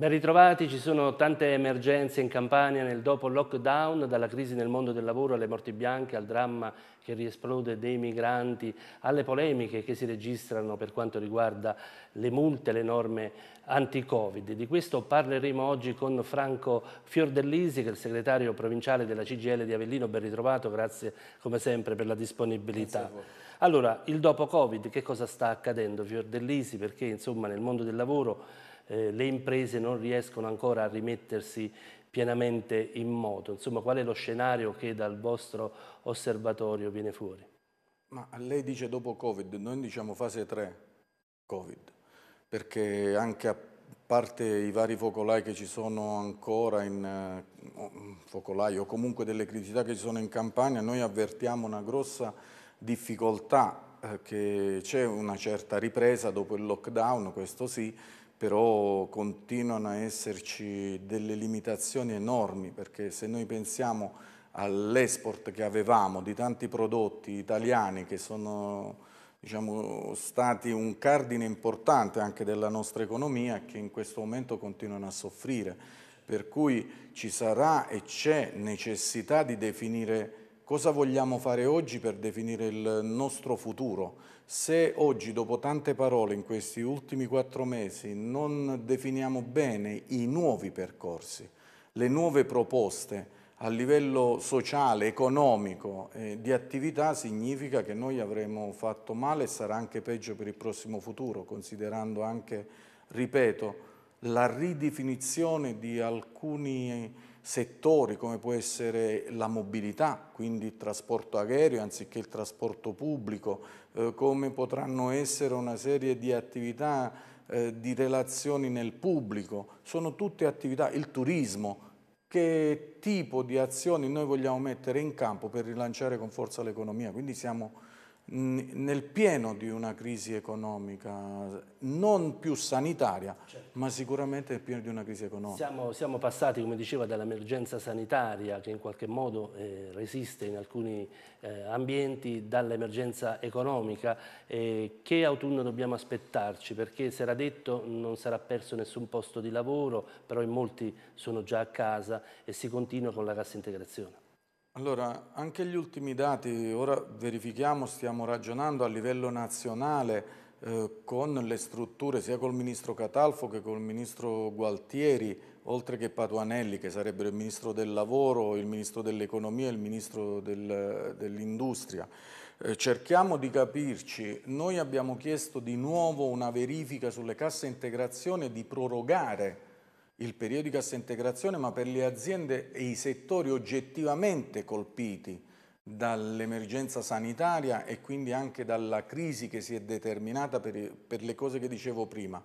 Ben ritrovati, ci sono tante emergenze in Campania nel dopo lockdown, dalla crisi nel mondo del lavoro alle morti bianche, al dramma che riesplode dei migranti, alle polemiche che si registrano per quanto riguarda le multe, le norme anti-Covid. Di questo parleremo oggi con Franco Fiordellisi, che è il segretario provinciale della CGL di Avellino. Ben ritrovato, grazie come sempre per la disponibilità. Allora, il dopo Covid, che cosa sta accadendo? Fiordellisi, perché insomma nel mondo del lavoro eh, le imprese non riescono ancora a rimettersi pienamente in moto? Insomma, qual è lo scenario che dal vostro osservatorio viene fuori? Ma lei dice dopo Covid, noi diciamo fase 3 Covid, perché anche a parte i vari focolai che ci sono ancora in eh, focolai o comunque delle criticità che ci sono in campagna, noi avvertiamo una grossa difficoltà eh, che c'è una certa ripresa dopo il lockdown, questo sì, però continuano a esserci delle limitazioni enormi perché se noi pensiamo all'export che avevamo di tanti prodotti italiani che sono diciamo, stati un cardine importante anche della nostra economia che in questo momento continuano a soffrire, per cui ci sarà e c'è necessità di definire Cosa vogliamo fare oggi per definire il nostro futuro? Se oggi, dopo tante parole in questi ultimi quattro mesi, non definiamo bene i nuovi percorsi, le nuove proposte a livello sociale, economico, eh, di attività, significa che noi avremo fatto male e sarà anche peggio per il prossimo futuro, considerando anche, ripeto, la ridefinizione di alcuni settori come può essere la mobilità, quindi il trasporto aereo anziché il trasporto pubblico, eh, come potranno essere una serie di attività eh, di relazioni nel pubblico, sono tutte attività, il turismo, che tipo di azioni noi vogliamo mettere in campo per rilanciare con forza l'economia, quindi siamo nel pieno di una crisi economica, non più sanitaria, certo. ma sicuramente nel pieno di una crisi economica. Siamo, siamo passati, come diceva, dall'emergenza sanitaria che in qualche modo eh, resiste in alcuni eh, ambienti, dall'emergenza economica. Eh, che autunno dobbiamo aspettarci? Perché si era detto non sarà perso nessun posto di lavoro, però in molti sono già a casa e si continua con la cassa integrazione. Allora, anche gli ultimi dati, ora verifichiamo, stiamo ragionando a livello nazionale eh, con le strutture, sia col Ministro Catalfo che col Ministro Gualtieri, oltre che Patuanelli, che sarebbero il Ministro del Lavoro, il Ministro dell'Economia e il Ministro del, dell'Industria. Eh, cerchiamo di capirci, noi abbiamo chiesto di nuovo una verifica sulle casse integrazione di prorogare il periodo di cassa integrazione, ma per le aziende e i settori oggettivamente colpiti dall'emergenza sanitaria e quindi anche dalla crisi che si è determinata per, per, le cose che dicevo prima.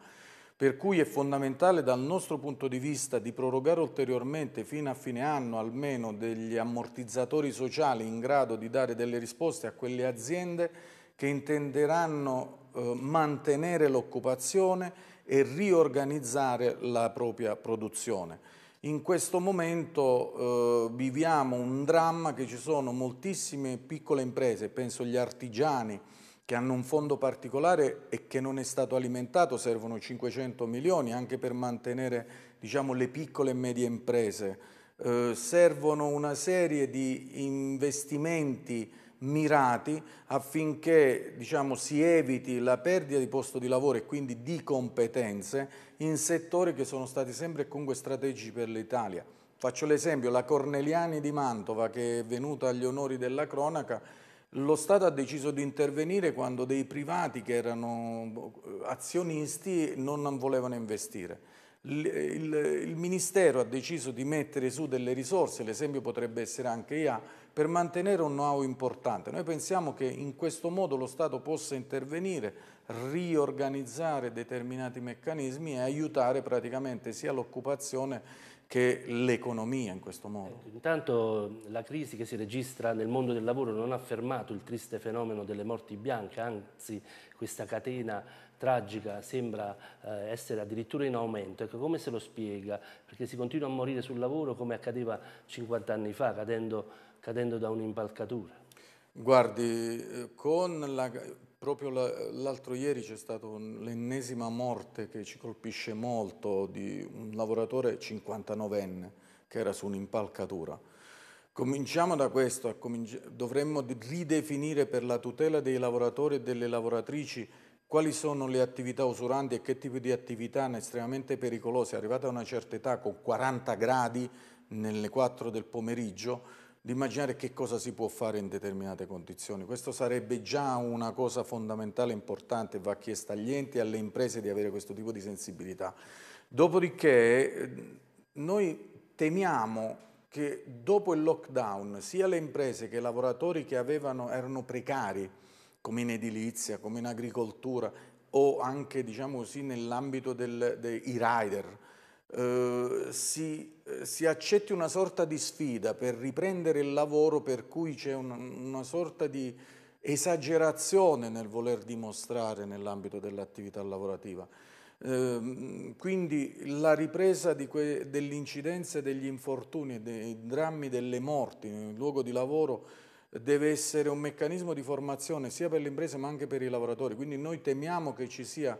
Per cui è fondamentale dal nostro punto di vista di prorogare ulteriormente fino a fine anno almeno degli ammortizzatori sociali in grado di dare delle risposte a quelle aziende che intenderanno eh, mantenere l'occupazione e riorganizzare la propria produzione. In questo momento eh, viviamo un dramma che ci sono moltissime piccole imprese, penso agli artigiani che hanno un fondo particolare e che non è stato alimentato, servono 500 milioni anche per mantenere diciamo, le piccole e medie imprese eh, servono una serie di investimenti mirati affinché diciamo, si eviti la perdita di posto di lavoro e quindi di competenze in settori che sono stati sempre e comunque strategici per l'Italia. Faccio l'esempio, la Corneliani di Mantova che è venuta agli onori della cronaca, lo Stato ha deciso di intervenire quando dei privati che erano eh, azionisti non volevano investire il, il, il, Ministero ha deciso di mettere su delle risorse, l'esempio potrebbe essere anche IA, per mantenere un know-how importante. Noi pensiamo che in questo modo lo Stato possa intervenire, riorganizzare determinati meccanismi e aiutare praticamente sia l'occupazione che l'economia in questo modo. Ecco, intanto la crisi che si registra nel mondo del lavoro non ha fermato il triste fenomeno delle morti bianche, anzi questa catena tragica sembra eh, essere addirittura in aumento. Ecco, come se lo spiega? Perché si continua a morire sul lavoro come accadeva 50 anni fa, cadendo, cadendo da un'impalcatura. Guardi, eh, la, proprio l'altro ieri c'è stata l'ennesima morte che ci colpisce molto di un lavoratore 59enne che era su un'impalcatura. Cominciamo da questo, dovremmo ridefinire per la tutela dei lavoratori e delle lavoratrici quali sono le attività usuranti e che tipo di attività estremamente pericolose, arrivate a una certa età con 40 gradi nelle 4 del pomeriggio, di immaginare che cosa si può fare in determinate condizioni. Questo sarebbe già una cosa fondamentale, importante, va chiesta agli enti e alle imprese di avere questo tipo di sensibilità. Dopodiché ehm, noi temiamo che dopo il lockdown sia le imprese che i lavoratori che avevano, erano precari, come in edilizia, come in agricoltura o anche diciamo così, nell'ambito dei rider, eh, si, si, accetti una sorta di sfida per riprendere il lavoro per cui c'è un, una sorta di esagerazione nel voler dimostrare nell'ambito dell'attività lavorativa. Ehm, quindi la ripresa dell'incidenza degli infortuni e dei drammi delle morti nel luogo di lavoro deve essere un meccanismo di formazione sia per le imprese ma anche per i lavoratori, quindi noi temiamo che ci sia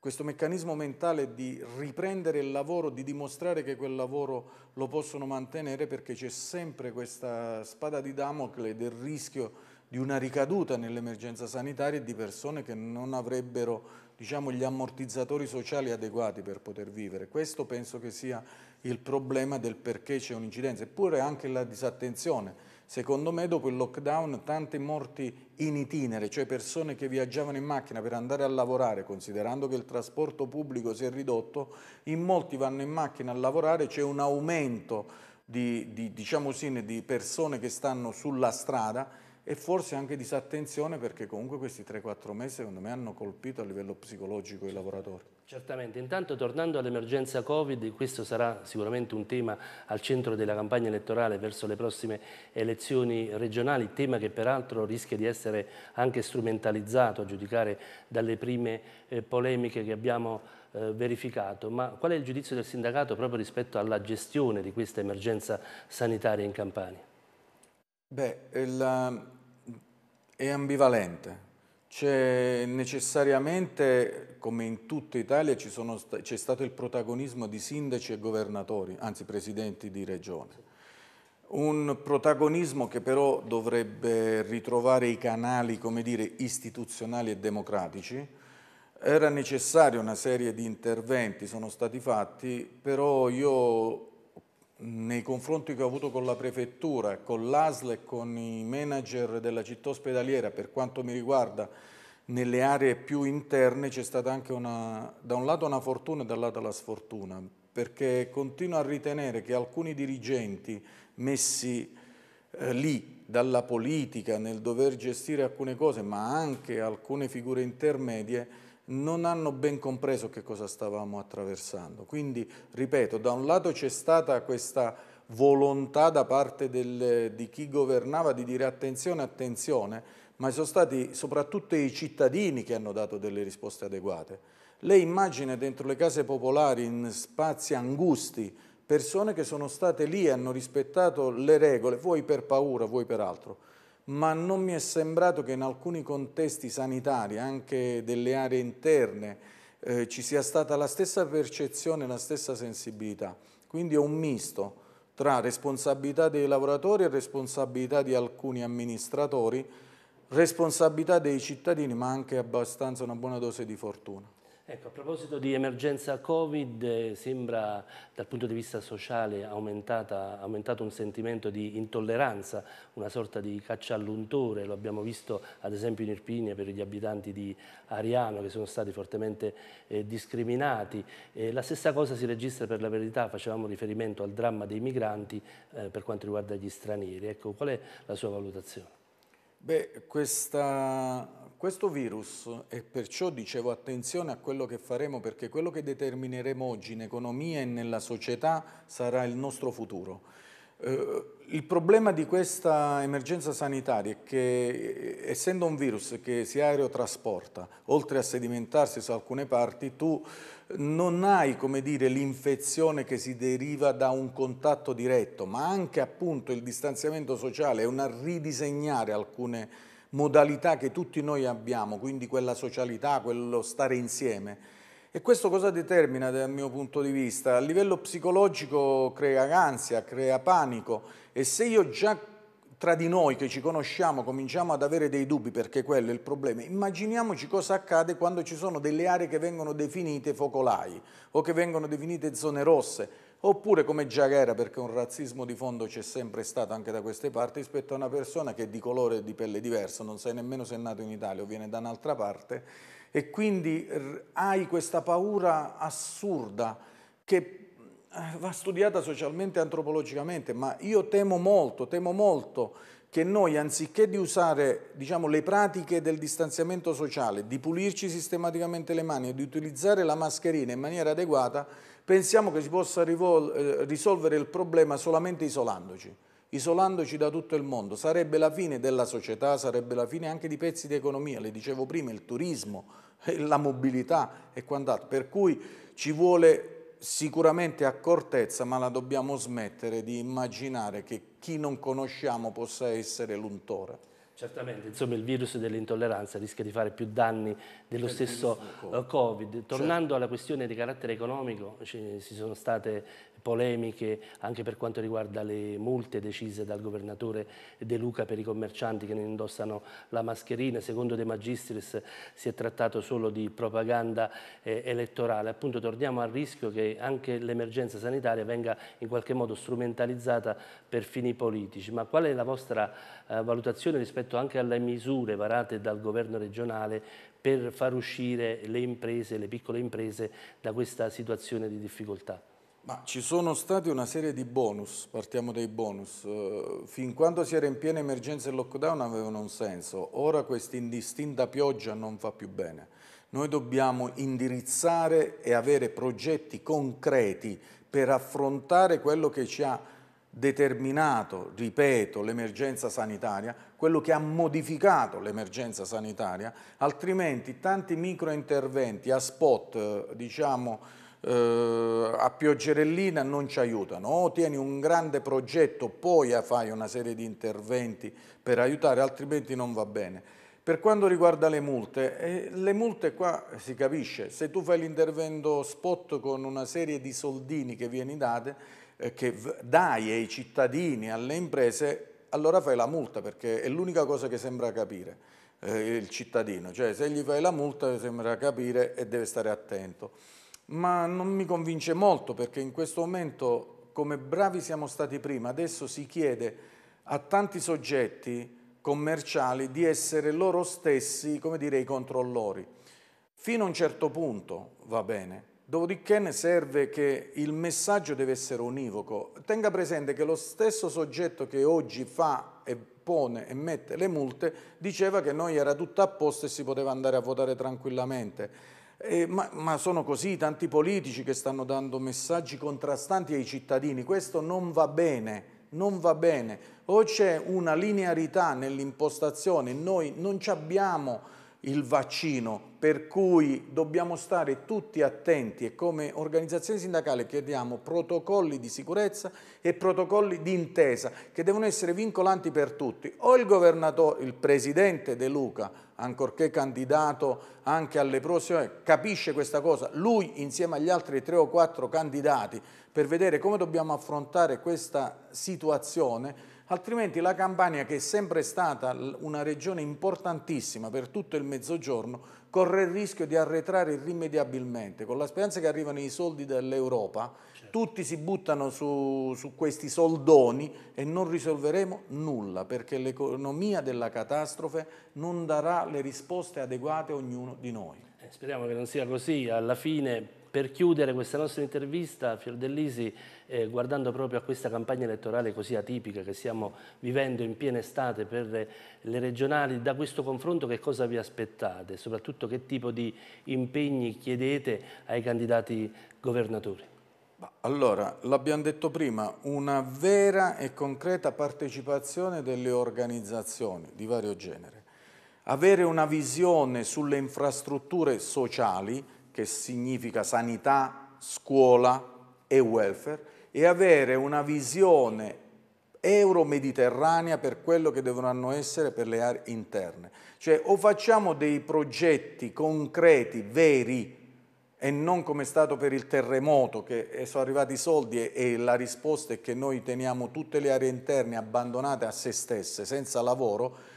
questo meccanismo mentale di riprendere il lavoro, di dimostrare che quel lavoro lo possono mantenere perché c'è sempre questa spada di Damocle del rischio di una ricaduta nell'emergenza sanitaria e di persone che non avrebbero diciamo, gli ammortizzatori sociali adeguati per poter vivere. Questo penso che sia il problema del perché c'è un'incidenza, eppure anche la disattenzione Secondo me dopo il lockdown tante morti in itinere, cioè persone che viaggiavano in macchina per andare a lavorare, considerando che il trasporto pubblico si è ridotto, in molti vanno in macchina a lavorare, c'è un aumento di, di, diciamo sì, di persone che stanno sulla strada e forse anche disattenzione perché comunque questi 3-4 mesi secondo me hanno colpito a livello psicologico i lavoratori. Certamente, intanto tornando all'emergenza Covid, questo sarà sicuramente un tema al centro della campagna elettorale verso le prossime elezioni regionali, tema che peraltro rischia di essere anche strumentalizzato a giudicare dalle prime eh, polemiche che abbiamo eh, verificato, ma qual è il giudizio del sindacato proprio rispetto alla gestione di questa emergenza sanitaria in Campania? Beh, la, è ambivalente. C'è necessariamente, come in tutta Italia, c'è stato il protagonismo di sindaci e governatori, anzi presidenti di regione. Un protagonismo che però dovrebbe ritrovare i canali, come dire, istituzionali e democratici. Era necessaria una serie di interventi, sono stati fatti, però io nei confronti che ho avuto con la prefettura, con l'ASL e con i manager della città ospedaliera, per quanto mi riguarda, nelle aree più interne c'è stata anche una, da un lato una fortuna e dall'altro la sfortuna, perché continuo a ritenere che alcuni dirigenti messi eh, lì dalla politica nel dover gestire alcune cose, ma anche alcune figure intermedie, non hanno ben compreso che cosa stavamo attraversando. Quindi, ripeto, da un lato c'è stata questa volontà da parte del, di chi governava di dire attenzione, attenzione, ma sono stati soprattutto i cittadini che hanno dato delle risposte adeguate. Lei immagina dentro le case popolari, in spazi angusti, persone che sono state lì e hanno rispettato le regole, vuoi per paura, vuoi per altro ma non mi è sembrato che in alcuni contesti sanitari, anche delle aree interne, eh, ci sia stata la stessa percezione, la stessa sensibilità. Quindi è un misto tra responsabilità dei lavoratori e responsabilità di alcuni amministratori, responsabilità dei cittadini, ma anche abbastanza una buona dose di fortuna. Ecco, a proposito di emergenza Covid, eh, sembra dal punto di vista sociale aumentato un sentimento di intolleranza, una sorta di caccia all'untore, lo abbiamo visto ad esempio in Irpinia per gli abitanti di Ariano che sono stati fortemente eh, discriminati. Eh, la stessa cosa si registra per la verità, facevamo riferimento al dramma dei migranti eh, per quanto riguarda gli stranieri. Ecco, qual è la sua valutazione? Beh, questa questo virus, e perciò dicevo attenzione a quello che faremo perché quello che determineremo oggi in economia e nella società sarà il nostro futuro. Eh, il problema di questa emergenza sanitaria è che eh, essendo un virus che si aerotrasporta, oltre a sedimentarsi su alcune parti, tu non hai come dire, l'infezione che si deriva da un contatto diretto, ma anche appunto il distanziamento sociale è una ridisegnare alcune modalità che tutti noi abbiamo, quindi quella socialità, quello stare insieme. E questo cosa determina dal mio punto di vista? A livello psicologico crea ansia, crea panico e se io già tra di noi che ci conosciamo cominciamo ad avere dei dubbi perché quello è il problema, immaginiamoci cosa accade quando ci sono delle aree che vengono definite focolai o che vengono definite zone rosse oppure come già era perché un razzismo di fondo c'è sempre stato anche da queste parti rispetto a una persona che è di colore e di pelle diversa, non sai nemmeno se è nato in Italia o viene da un'altra parte e quindi hai questa paura assurda che eh, va studiata socialmente e antropologicamente, ma io temo molto, temo molto che noi anziché di usare diciamo, le pratiche del distanziamento sociale, di pulirci sistematicamente le mani e di utilizzare la mascherina in maniera adeguata, pensiamo che si possa eh, risolvere il problema solamente isolandoci, isolandoci da tutto il mondo. Sarebbe la fine della società, sarebbe la fine anche di pezzi di economia, le dicevo prima, il turismo, la mobilità e quant'altro. Per cui ci vuole sicuramente accortezza, ma la dobbiamo smettere di immaginare che chi non conosciamo possa essere l'untore. Certamente, insomma il virus dell'intolleranza rischia di fare più danni dello stesso eh, Covid. Tornando certo. alla questione di carattere economico, ci, ci sono state polemiche anche per quanto riguarda le multe decise dal governatore De Luca per i commercianti che non indossano la mascherina. Secondo De Magistris si è trattato solo di propaganda eh, elettorale. Appunto torniamo al rischio che anche l'emergenza sanitaria venga in qualche modo strumentalizzata per fini politici. Ma qual è la vostra eh, valutazione rispetto anche alle misure varate dal governo regionale per far uscire le imprese, le piccole imprese da questa situazione di difficoltà? Ma ci sono stati una serie di bonus, partiamo dai bonus. Eh, fin quando si era in piena emergenza il lockdown avevano un senso, ora questa indistinta pioggia non fa più bene. Noi dobbiamo indirizzare e avere progetti concreti per affrontare quello che ci ha determinato, ripeto, l'emergenza sanitaria, quello che ha modificato l'emergenza sanitaria, altrimenti tanti microinterventi a spot, eh, diciamo, eh, a pioggerellina non ci aiutano, o tieni un grande progetto, poi eh, fai una serie di interventi per aiutare, altrimenti non va bene. Per quanto riguarda le multe, eh, le multe qua eh, si capisce, se tu fai l'intervento spot con una serie di soldini che vieni date, eh, che dai ai cittadini, alle imprese, allora fai la multa perché è l'unica cosa che sembra capire eh, il cittadino, cioè se gli fai la multa sembra capire e deve stare attento ma non mi convince molto perché in questo momento, come bravi siamo stati prima, adesso si chiede a tanti soggetti commerciali di essere loro stessi, come dire, i controllori. Fino a un certo punto va bene, dopodiché ne serve che il messaggio deve essere univoco. Tenga presente che lo stesso soggetto che oggi fa e pone e mette le multe diceva che noi era tutto a posto e si poteva andare a votare tranquillamente eh, ma, ma, sono così tanti politici che stanno dando messaggi contrastanti ai cittadini, questo non va bene, non va bene. O c'è una linearità nell'impostazione, noi non ci abbiamo il vaccino, per cui dobbiamo stare tutti attenti e come organizzazione sindacale chiediamo protocolli di sicurezza e protocolli di intesa che devono essere vincolanti per tutti. O il governatore, il presidente De Luca, ancorché candidato anche alle prossime, capisce questa cosa, lui insieme agli altri tre o quattro candidati per vedere come dobbiamo affrontare questa situazione altrimenti la Campania, che è sempre stata una regione importantissima per tutto il mezzogiorno, corre il rischio di arretrare irrimediabilmente. Con la speranza che arrivano i soldi dell'Europa certo. tutti si buttano su, su, questi soldoni e non risolveremo nulla, perché l'economia della catastrofe non darà le risposte adeguate a ognuno di noi. Eh, speriamo che non sia così, alla fine per chiudere questa nostra intervista, Fiordellisi, eh, guardando proprio a questa campagna elettorale così atipica che stiamo vivendo in piena estate per le regionali, da questo confronto che cosa vi aspettate? Soprattutto che tipo di impegni chiedete ai candidati governatori? Allora, l'abbiamo detto prima, una vera e concreta partecipazione delle organizzazioni di vario genere. Avere una visione sulle infrastrutture sociali, che significa sanità, scuola e welfare, e avere una visione euro-mediterranea per quello che dovranno essere per le aree interne. Cioè o facciamo dei progetti concreti, veri, e non come è stato per il terremoto, che eh, sono arrivati i soldi e, e la risposta è che noi teniamo tutte le aree interne abbandonate a se stesse, senza lavoro,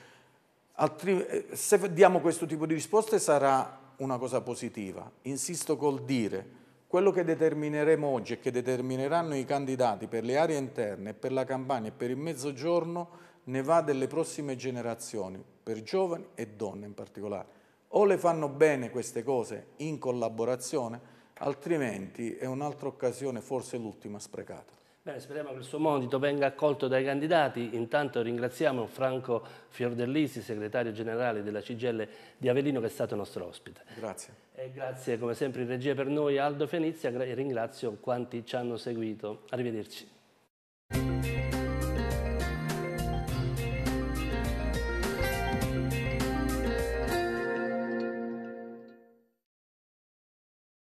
Altri, eh, se diamo questo tipo di risposte sarà una cosa positiva, insisto col dire, quello che determineremo oggi e che determineranno i candidati per le aree interne, per la campagna e per il mezzogiorno ne va delle prossime generazioni, per giovani e donne in particolare. O le fanno bene queste cose in collaborazione, altrimenti è un'altra occasione, forse l'ultima, sprecata. Bene, speriamo che il suo monito venga accolto dai candidati. Intanto ringraziamo Franco Fiordellisi, segretario generale della CGL di Avellino, che è stato nostro ospite. Grazie. E grazie come sempre in regia per noi Aldo Fenizia e ringrazio quanti ci hanno seguito. Arrivederci.